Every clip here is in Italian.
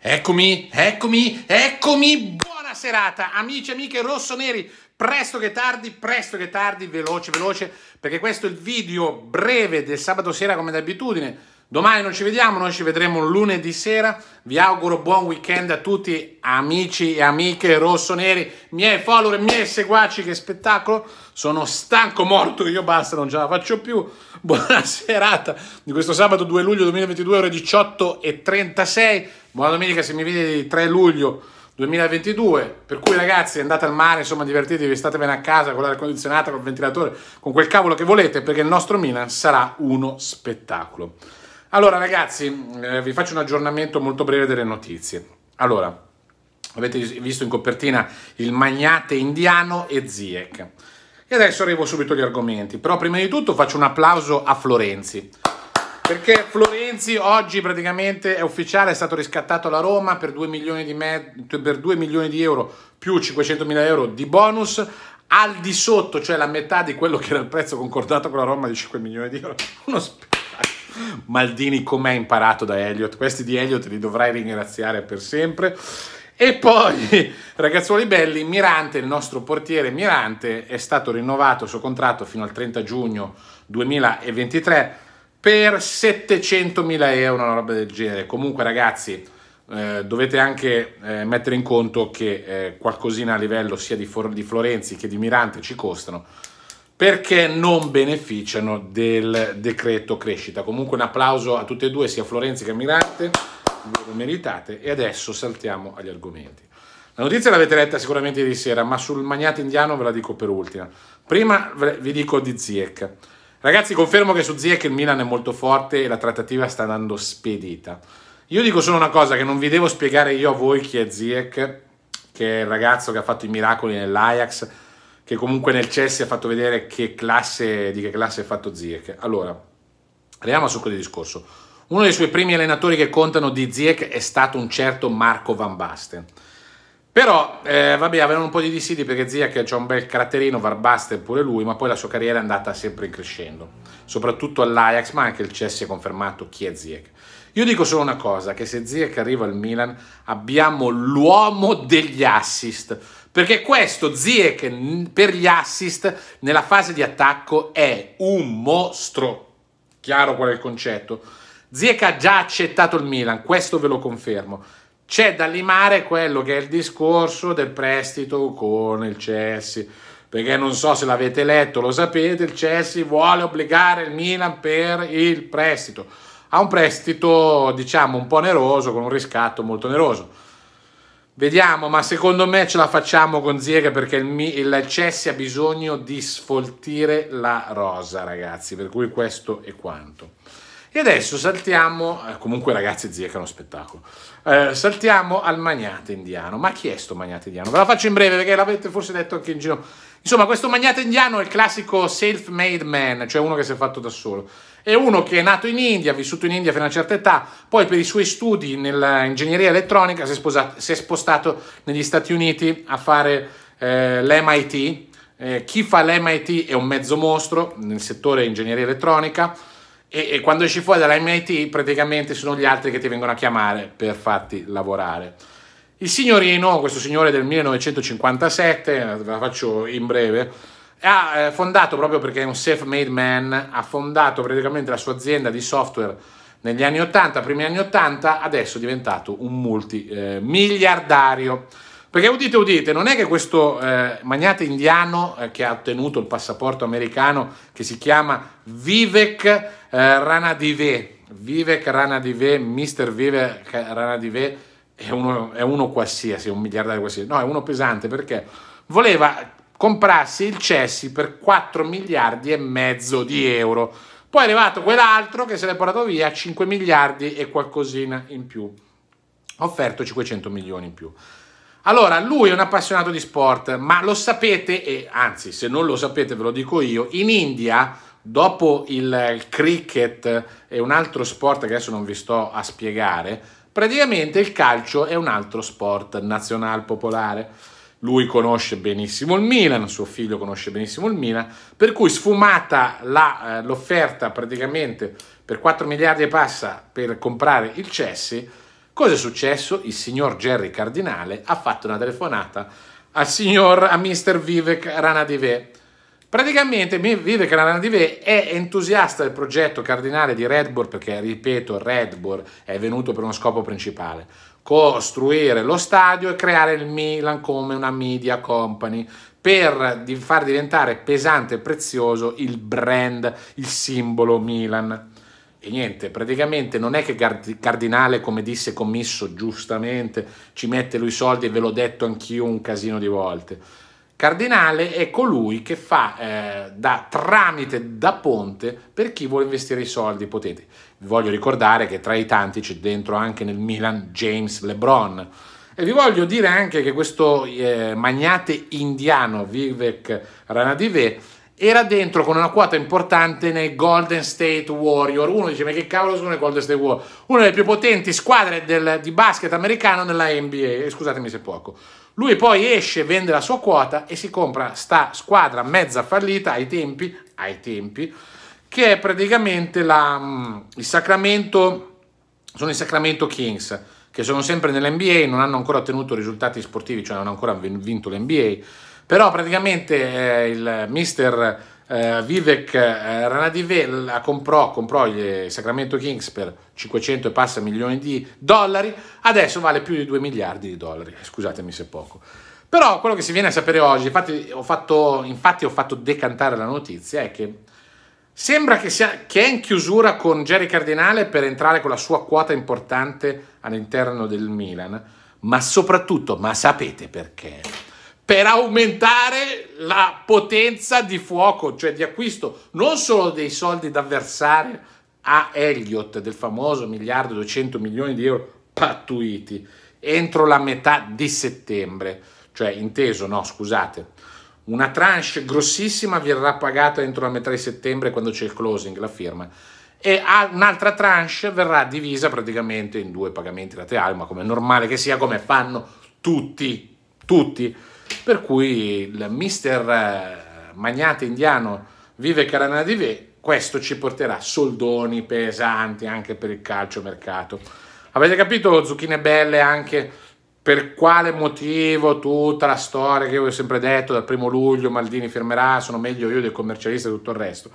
Eccomi, eccomi, eccomi, buona serata amici e amiche rossoneri, presto che tardi, presto che tardi, veloce, veloce, perché questo è il video breve del sabato sera come d'abitudine, Domani non ci vediamo, noi ci vedremo lunedì sera. Vi auguro buon weekend a tutti, amici e amiche rossoneri, miei follower, miei seguaci. Che spettacolo! Sono stanco, morto. Io basta, non ce la faccio più. Buona serata di questo sabato 2 luglio 2022, ore 18.36. Buona domenica se mi vedi 3 luglio 2022. Per cui, ragazzi, andate al mare, insomma, divertitevi, state bene a casa con l'aria condizionata, col ventilatore, con quel cavolo che volete, perché il nostro Milan sarà uno spettacolo. Allora ragazzi, eh, vi faccio un aggiornamento molto breve delle notizie. Allora, avete visto in copertina il magnate indiano e Ziek. E adesso arrivo subito agli argomenti, però prima di tutto faccio un applauso a Florenzi. Perché Florenzi oggi praticamente è ufficiale, è stato riscattato alla Roma per 2 milioni di, per 2 milioni di euro più 500 mila euro di bonus, al di sotto, cioè la metà di quello che era il prezzo concordato con la Roma di 5 milioni di euro. Uno spazio Maldini com'è imparato da Elliot, questi di Elliot li dovrai ringraziare per sempre. E poi, ragazzuoli belli, Mirante, il nostro portiere Mirante, è stato rinnovato il suo contratto fino al 30 giugno 2023 per 700.000 euro, una roba del genere. Comunque ragazzi, eh, dovete anche eh, mettere in conto che eh, qualcosina a livello sia di, For- di Florenzi che di Mirante ci costano perché non beneficiano del decreto crescita. Comunque un applauso a tutte e due, sia Florenzi che Mirante, voi lo meritate. E adesso saltiamo agli argomenti. La notizia l'avete letta sicuramente di sera, ma sul magnate indiano ve la dico per ultima. Prima vi dico di Ziek. Ragazzi, confermo che su Ziek il Milan è molto forte e la trattativa sta andando spedita. Io dico solo una cosa che non vi devo spiegare io a voi chi è Ziek, che è il ragazzo che ha fatto i miracoli nell'Ajax, che comunque nel Chelsea ha fatto vedere che classe, di che classe è fatto Ziyech. Allora, arriviamo al succo del discorso. Uno dei suoi primi allenatori che contano di Ziyech è stato un certo Marco Van Basten. Però, eh, vabbè, avevano un po' di dissidi perché Ziyech ha un bel caratterino, Van Basten pure lui, ma poi la sua carriera è andata sempre in crescendo. Soprattutto all'Ajax, ma anche il Chelsea ha confermato chi è Ziyech. Io dico solo una cosa, che se Ziyech arriva al Milan abbiamo l'uomo degli assist perché questo Ziek per gli assist nella fase di attacco è un mostro. Chiaro qual è il concetto. Ziek ha già accettato il Milan, questo ve lo confermo. C'è da limare quello che è il discorso del prestito con il Chelsea. Perché non so se l'avete letto, lo sapete, il Chelsea vuole obbligare il Milan per il prestito. Ha un prestito, diciamo, un po' oneroso, con un riscatto molto oneroso Vediamo, ma secondo me ce la facciamo con Ziega perché il, il Chelsea ha bisogno di sfoltire la rosa, ragazzi. Per cui questo è quanto. E adesso saltiamo, eh, comunque ragazzi zia che è uno spettacolo, eh, saltiamo al magnate indiano. Ma chi è sto magnate indiano? Ve la faccio in breve perché l'avete forse detto anche in giro. Insomma, questo magnate indiano è il classico self-made man, cioè uno che si è fatto da solo. È uno che è nato in India, vissuto in India fino a una certa età, poi per i suoi studi nell'ingegneria elettronica si è, sposato, si è, spostato negli Stati Uniti a fare eh, l'MIT. Eh, chi fa l'MIT è un mezzo mostro nel settore ingegneria elettronica e, e quando esci fuori dall'MIT praticamente sono gli altri che ti vengono a chiamare per farti lavorare. Il signorino, questo signore del 1957, ve la faccio in breve, ha eh, fondato, proprio perché è un self-made man, ha fondato praticamente la sua azienda di software negli anni 80, primi anni 80, adesso è diventato un multimiliardario. Eh, perché udite, udite, non è che questo eh, magnate indiano eh, che ha ottenuto il passaporto americano, che si chiama Vivek eh, Ranadive, Vivek Ranadive, Mr. Vivek Ranadive, è uno, è uno qualsiasi, un miliardario qualsiasi, no, è uno pesante perché voleva comprarsi il Cessi per 4 miliardi e mezzo di euro. Poi è arrivato quell'altro che se l'è portato via 5 miliardi e qualcosina in più. Ha offerto 500 milioni in più. Allora, lui è un appassionato di sport, ma lo sapete, e anzi, se non lo sapete ve lo dico io, in India, dopo il, il cricket e un altro sport che adesso non vi sto a spiegare, praticamente il calcio è un altro sport nazionale popolare. Lui conosce benissimo il Milan, suo figlio conosce benissimo il Milan, per cui sfumata la, eh, l'offerta praticamente per 4 miliardi e passa per comprare il Chelsea, Cosa è successo? Il signor Jerry Cardinale ha fatto una telefonata al signor, a Mr. Vivek Ranadive. Praticamente Vivek Ranadive è entusiasta del progetto cardinale di Red Bull perché, ripeto, Red Bull è venuto per uno scopo principale, costruire lo stadio e creare il Milan come una media company per far diventare pesante e prezioso il brand, il simbolo Milan. E niente, praticamente non è che Cardinale, come disse Commisso giustamente, ci mette lui i soldi e ve l'ho detto anch'io un casino di volte. Cardinale è colui che fa eh, da tramite, da ponte per chi vuole investire i soldi potete. Vi voglio ricordare che tra i tanti c'è dentro anche nel Milan James LeBron. E vi voglio dire anche che questo eh, magnate indiano Vivek Ranadive era dentro con una quota importante nei Golden State Warrior. Uno dice: Ma che cavolo sono i Golden State Warrior? Una delle più potenti squadre del, di basket americano nella NBA. Eh, scusatemi se poco. Lui poi esce, vende la sua quota e si compra sta squadra mezza fallita ai tempi, ai tempi che è praticamente la, mm, il Sacramento. Sono i Sacramento Kings che sono sempre nell'NBA, non hanno ancora ottenuto risultati sportivi, cioè non hanno ancora vinto l'NBA però praticamente eh, il mister eh, Vivek eh, Ranadive la comprò, comprò il Sacramento Kings per 500 e passa milioni di dollari, adesso vale più di 2 miliardi di dollari, scusatemi se poco. Però quello che si viene a sapere oggi, infatti ho fatto, infatti ho fatto decantare la notizia, è che Sembra che, sia, che è in chiusura con Jerry Cardinale per entrare con la sua quota importante all'interno del Milan, ma soprattutto, ma sapete perché? per aumentare la potenza di fuoco, cioè di acquisto, non solo dei soldi da versare a Elliott del famoso miliardo e 200 milioni di euro pattuiti entro la metà di settembre, cioè inteso, no, scusate, una tranche grossissima verrà pagata entro la metà di settembre quando c'è il closing, la firma, e un'altra tranche verrà divisa praticamente in due pagamenti laterali, ma come è normale che sia, come fanno tutti tutti. Per cui il mister eh, magnate indiano vive di Ve, questo ci porterà soldoni pesanti anche per il calcio mercato. Avete capito, zucchine belle, anche per quale motivo tutta la storia che io vi ho sempre detto, dal primo luglio Maldini firmerà, sono meglio io del commercialista e tutto il resto.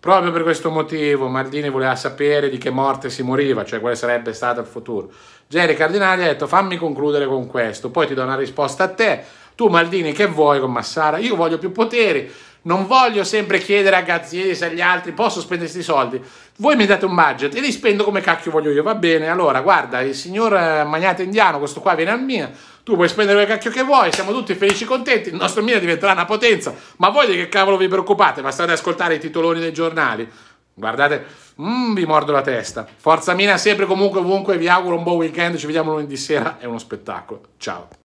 Proprio per questo motivo Maldini voleva sapere di che morte si moriva, cioè quale sarebbe stato il futuro. Jerry Cardinali ha detto fammi concludere con questo, poi ti do una risposta a te. Tu Maldini che vuoi con Massara? Io voglio più poteri, non voglio sempre chiedere a Gazzieri se agli altri posso spendere questi soldi. Voi mi date un budget e li spendo come cacchio voglio io, va bene? Allora guarda, il signor eh, magnate indiano, questo qua viene al mio tu puoi spendere quel cacchio che vuoi, siamo tutti felici e contenti, il nostro Milan diventerà una potenza. Ma voi di che cavolo vi preoccupate? Bastate ascoltare i titoloni dei giornali. Guardate, mm, vi mordo la testa. Forza Mina sempre comunque ovunque, vi auguro un buon weekend, ci vediamo lunedì sera, è uno spettacolo. Ciao.